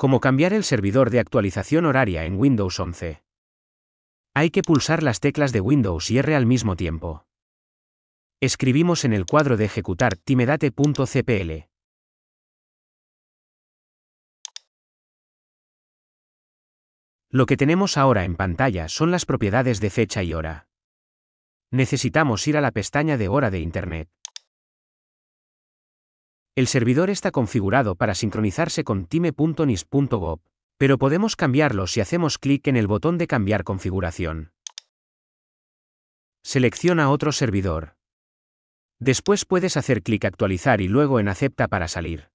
Como cambiar el servidor de actualización horaria en Windows 11. Hay que pulsar las teclas de Windows y R al mismo tiempo. Escribimos en el cuadro de ejecutar timedate.cpl. Lo que tenemos ahora en pantalla son las propiedades de fecha y hora. Necesitamos ir a la pestaña de hora de Internet. El servidor está configurado para sincronizarse con time.nis.gov, pero podemos cambiarlo si hacemos clic en el botón de Cambiar configuración. Selecciona otro servidor. Después puedes hacer clic Actualizar y luego en Acepta para salir.